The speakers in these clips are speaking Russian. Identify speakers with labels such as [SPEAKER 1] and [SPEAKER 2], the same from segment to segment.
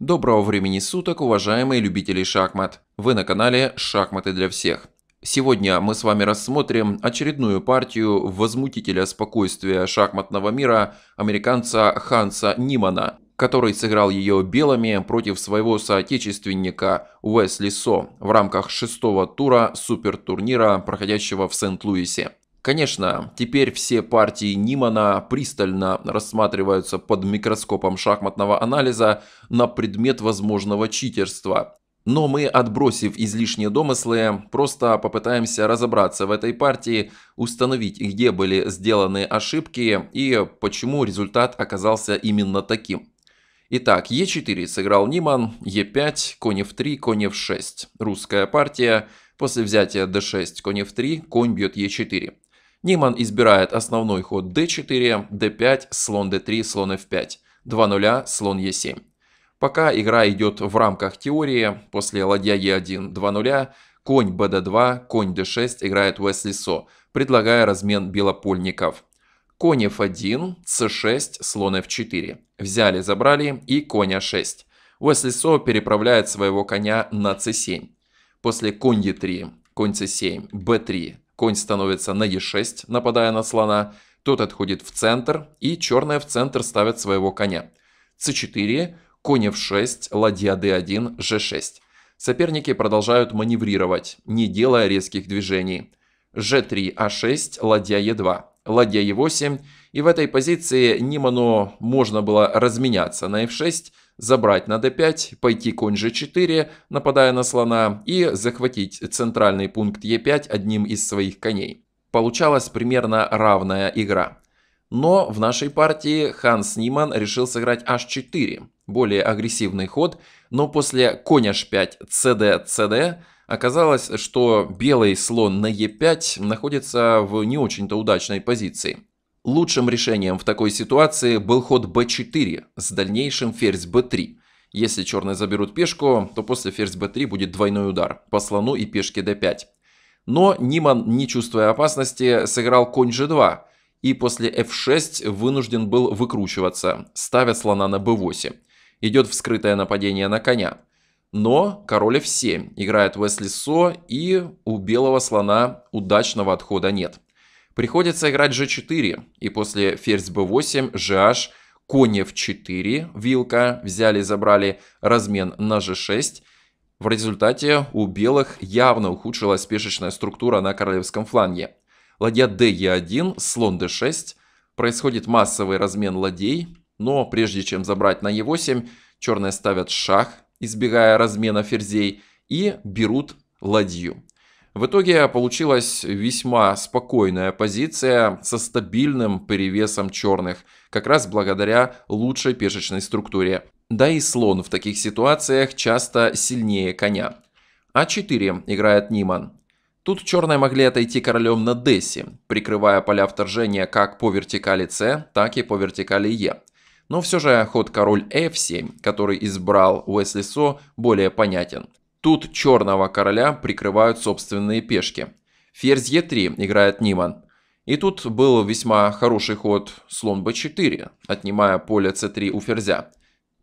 [SPEAKER 1] Доброго времени суток, уважаемые любители шахмат! Вы на канале «Шахматы для всех». Сегодня мы с вами рассмотрим очередную партию возмутителя спокойствия шахматного мира американца Ханса Нимана, который сыграл ее белыми против своего соотечественника Уэсли Со в рамках шестого тура супертурнира, проходящего в Сент-Луисе. Конечно, теперь все партии Нимана пристально рассматриваются под микроскопом шахматного анализа на предмет возможного читерства. Но мы, отбросив излишние домыслы, просто попытаемся разобраться в этой партии, установить, где были сделаны ошибки и почему результат оказался именно таким. Итак, Е4 сыграл Ниман, Е5, конь F3, конь F6. Русская партия. После взятия D6, конь F3, конь бьет Е4. Ниман избирает основной ход d4, d5, слон d3, слон f5, 2-0, слон e7. Пока игра идет в рамках теории, после ладья e1, 2-0, конь bd2, конь d6 играет Уэсли Со, предлагая размен белопольников. Конь f1, c6, слон f4. Взяли, забрали и конь a6. А Уэсли Со переправляет своего коня на c7. После конь e3, конь c7, b3, конь становится на Е6, нападая на слона, тот отходит в центр, и черная в центр ставит своего коня. c 4 конь F6, ладья D1, G6. Соперники продолжают маневрировать, не делая резких движений. G3, А6, ладья Е2, ладья Е8, и в этой позиции Ниману можно было разменяться на F6, забрать на d5, пойти конь g4, нападая на слона, и захватить центральный пункт e5 одним из своих коней. Получалась примерно равная игра. Но в нашей партии Ханс Ниман решил сыграть h4, более агрессивный ход, но после коня h5, cd, cd, оказалось, что белый слон на e5 находится в не очень-то удачной позиции. Лучшим решением в такой ситуации был ход b4 с дальнейшим ферзь b3. Если черные заберут пешку, то после ферзь b3 будет двойной удар по слону и пешке d5. Но Ниман, не чувствуя опасности, сыграл конь g2 и после f6 вынужден был выкручиваться, ставя слона на b8. Идет вскрытое нападение на коня. Но король f7 играет Уэсли Со и у белого слона удачного отхода нет. Приходится играть g4, и после ферзь b8, gh, конь f4, вилка, взяли забрали размен на g6. В результате у белых явно ухудшилась пешечная структура на королевском фланге. Ладья d 1 слон d6, происходит массовый размен ладей, но прежде чем забрать на e8, черные ставят шах, избегая размена ферзей, и берут ладью. В итоге получилась весьма спокойная позиция со стабильным перевесом черных, как раз благодаря лучшей пешечной структуре. Да и слон в таких ситуациях часто сильнее коня. А4 играет Ниман. Тут черные могли отойти королем на Дессе, прикрывая поля вторжения как по вертикали С, так и по вертикали Е. Но все же ход король F7, который избрал Уэсли Со, более понятен. Тут черного короля прикрывают собственные пешки. Ферзь Е3 играет Ниман. И тут был весьма хороший ход слон b4, отнимая поле c3 у ферзя.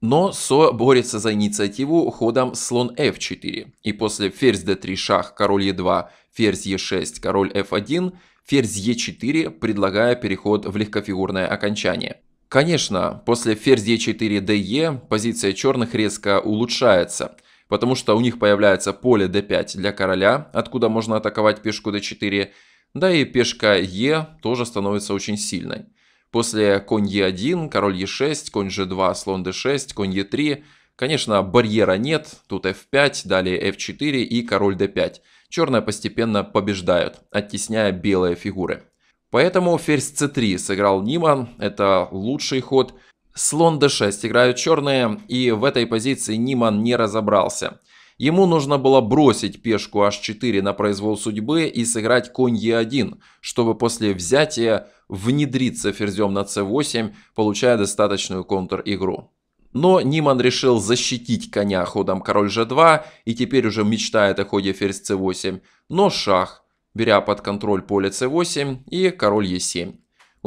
[SPEAKER 1] Но Со борется за инициативу ходом слон f4. И после ферзь d3 шах, король e2, ферзь e6, король f1, ферзь e4, предлагая переход в легкофигурное окончание. Конечно, после ферзь e4 de позиция черных резко улучшается – потому что у них появляется поле d5 для короля, откуда можно атаковать пешку d4, да и пешка e тоже становится очень сильной. После конь e1, король e6, конь g2, слон d6, конь e3. Конечно, барьера нет, тут f5, далее f4 и король d5. Черные постепенно побеждают, оттесняя белые фигуры. Поэтому ферзь c3 сыграл Ниман, это лучший ход. Слон d6 играют черные, и в этой позиции Ниман не разобрался. Ему нужно было бросить пешку h4 на произвол судьбы и сыграть конь e1, чтобы после взятия внедриться ферзем на c8, получая достаточную контр-игру. Но Ниман решил защитить коня ходом король g2 и теперь уже мечтает о ходе ферзь c8, но шах, беря под контроль поле c8 и король e7.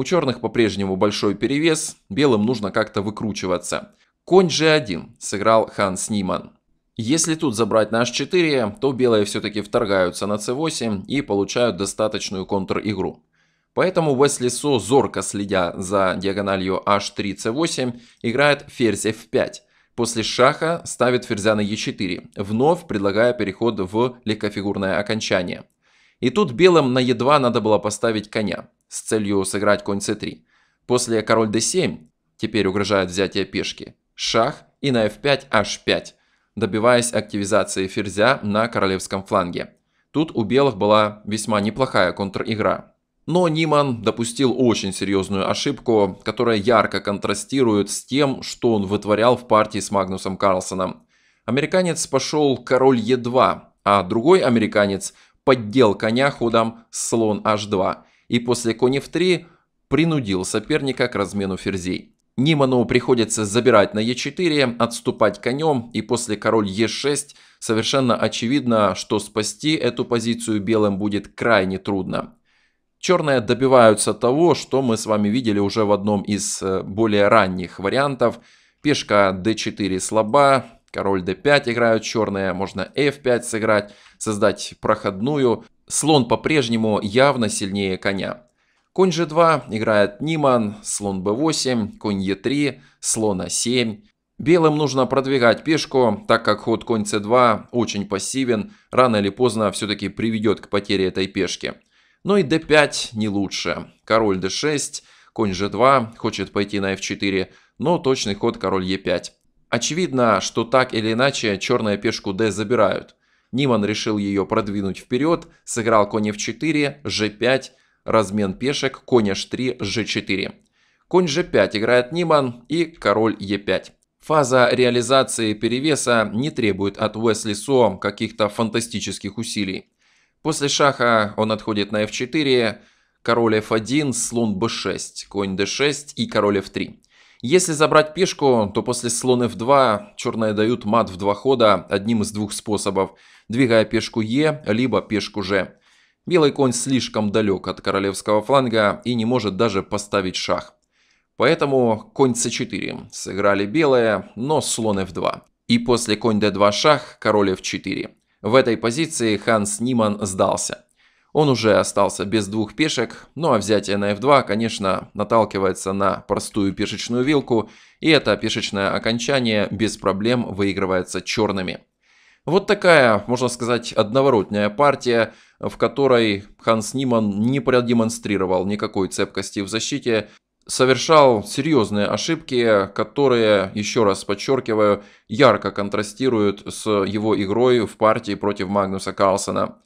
[SPEAKER 1] У черных по-прежнему большой перевес, белым нужно как-то выкручиваться. Конь g1 сыграл Ханс Ниман. Если тут забрать на h4, то белые все-таки вторгаются на c8 и получают достаточную контр-игру. Поэтому Уэсли Со, зорко следя за диагональю h3, c8, играет ферзь f5. После шаха ставит ферзя на e4, вновь предлагая переход в легкофигурное окончание. И тут белым на e2 надо было поставить коня с целью сыграть конь c3. После король d7, теперь угрожает взятие пешки, шах и на f5 h5, добиваясь активизации ферзя на королевском фланге. Тут у белых была весьма неплохая контр-игра. Но Ниман допустил очень серьезную ошибку, которая ярко контрастирует с тем, что он вытворял в партии с Магнусом Карлсоном. Американец пошел король e 2 а другой американец поддел коня ходом слон H2 и после в 3 принудил соперника к размену ферзей. Ниману приходится забирать на Е4, отступать конем, и после король Е6 совершенно очевидно, что спасти эту позицию белым будет крайне трудно. Черные добиваются того, что мы с вами видели уже в одном из э, более ранних вариантов. Пешка d4 слаба, Король d5 играют черные, можно f5 сыграть, создать проходную. Слон по-прежнему явно сильнее коня. Конь g2 играет Ниман, слон b8, конь e3, слон a7. А Белым нужно продвигать пешку, так как ход конь c2 очень пассивен, рано или поздно все-таки приведет к потере этой пешки. Но ну и d5 не лучше. Король d6, конь g2 хочет пойти на f4, но точный ход король e5. Очевидно, что так или иначе черная пешку d забирают. Ниман решил ее продвинуть вперед, сыграл конь f4, g5, размен пешек, конь h3, g4. Конь g5 играет Ниман и король e5. Фаза реализации перевеса не требует от Уэсли Со каких-то фантастических усилий. После шаха он отходит на f4, король f1, слон b6, конь d6 и король f3. Если забрать пешку, то после слон f2 черные дают мат в два хода одним из двух способов, двигая пешку e либо пешку g. Белый конь слишком далек от королевского фланга и не может даже поставить шах. Поэтому конь c4 сыграли белые, но слон f2. И после конь d2 шах, король f4. В этой позиции Ханс Ниман сдался. Он уже остался без двух пешек, ну а взятие на f2, конечно, наталкивается на простую пешечную вилку, и это пешечное окончание без проблем выигрывается черными. Вот такая, можно сказать, одноворотная партия, в которой Ханс Ниман не продемонстрировал никакой цепкости в защите, совершал серьезные ошибки, которые, еще раз подчеркиваю, ярко контрастируют с его игрой в партии против Магнуса Карлсона.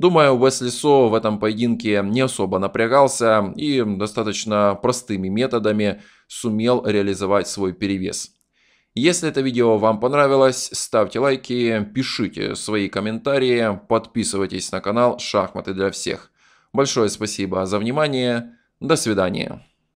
[SPEAKER 1] Думаю, Уэсли Со в этом поединке не особо напрягался и достаточно простыми методами сумел реализовать свой перевес. Если это видео вам понравилось, ставьте лайки, пишите свои комментарии, подписывайтесь на канал «Шахматы для всех». Большое спасибо за внимание, до свидания.